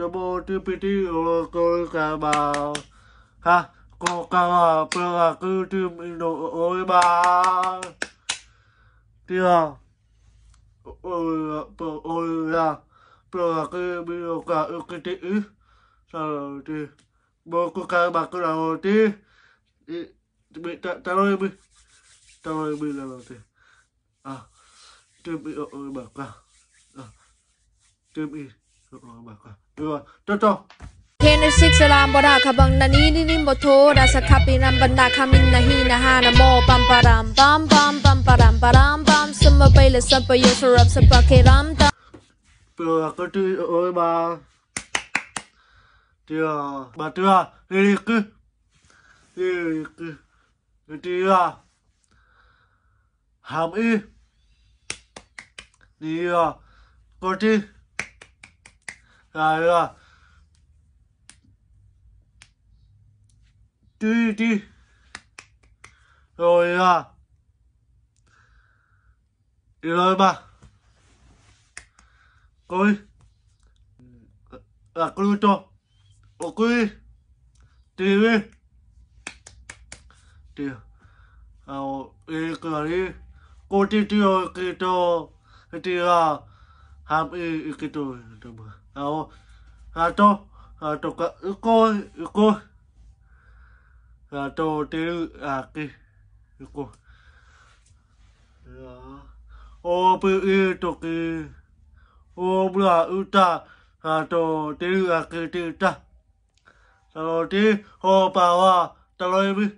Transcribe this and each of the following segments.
double dipity or kokaba ha kokaba pra cứ tim đồ ôi ba tia ôi ôi ra pra cứ bị đồ cả ức cái tí ư sao thì bố cô cả bà cứ đầu tí bị ta ta rồi bị ta rồi bị là thì à tôi bị ôi bà cả tôi bị จ้าจ้าเทนซิกสลามบราคขบังนันีนินิมบโทราสคาปินัมบันดาคามินนาฮีนาฮานโมปัมปารามปัมปัมปัมปารามปารามปัมสมไปลสัปโยสรับสปะเครัมตาเปลือกตีโอ้ยบาเดียวบาเดียวเรียกเรียกเดียวหามอีเดียวกอดีあれは、ドゥドゥ。俺は、ろば、これ、ヤクルト、送り、TV、っていう、あの、いいくらに、こっちをいくと、うちは、ハッピー行いけとあお、あと、あとか、うこう、うこう。あと、てる、あき、うこう。おぶ、いとき。おぶら、うた。あと、てる、あき、てた。たのて、ほばは、たろいび。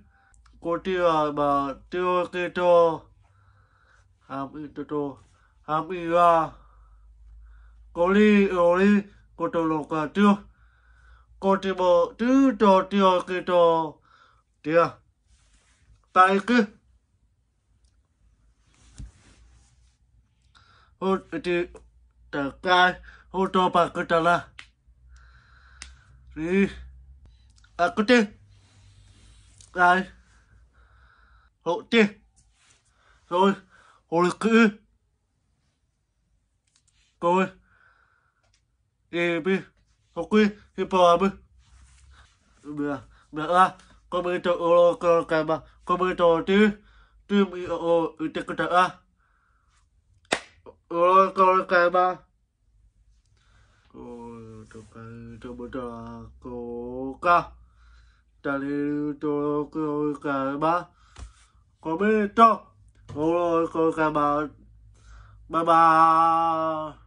こては、ま、ておけと、あみとと、あみは、có li ở li có trâu lộc cả chưa có chỉ bộ chứ trò trò cái trò trò tại cứ hô chỉ trả cái hô trò bà cứ trả là đi à cứ đi cái hô đi rồi hô cứ rồi ê bê học quy hi bò bê bê bê a có bê cho ô lô cơ cà bà có bê cho chứ chứ mi ô ô ư tê cơ tà a ô lô cơ cà bà cô cho cà cho bê cho cô ca ta đi cho cơ cà bà có bê cho ô lô cơ cà bà bye bye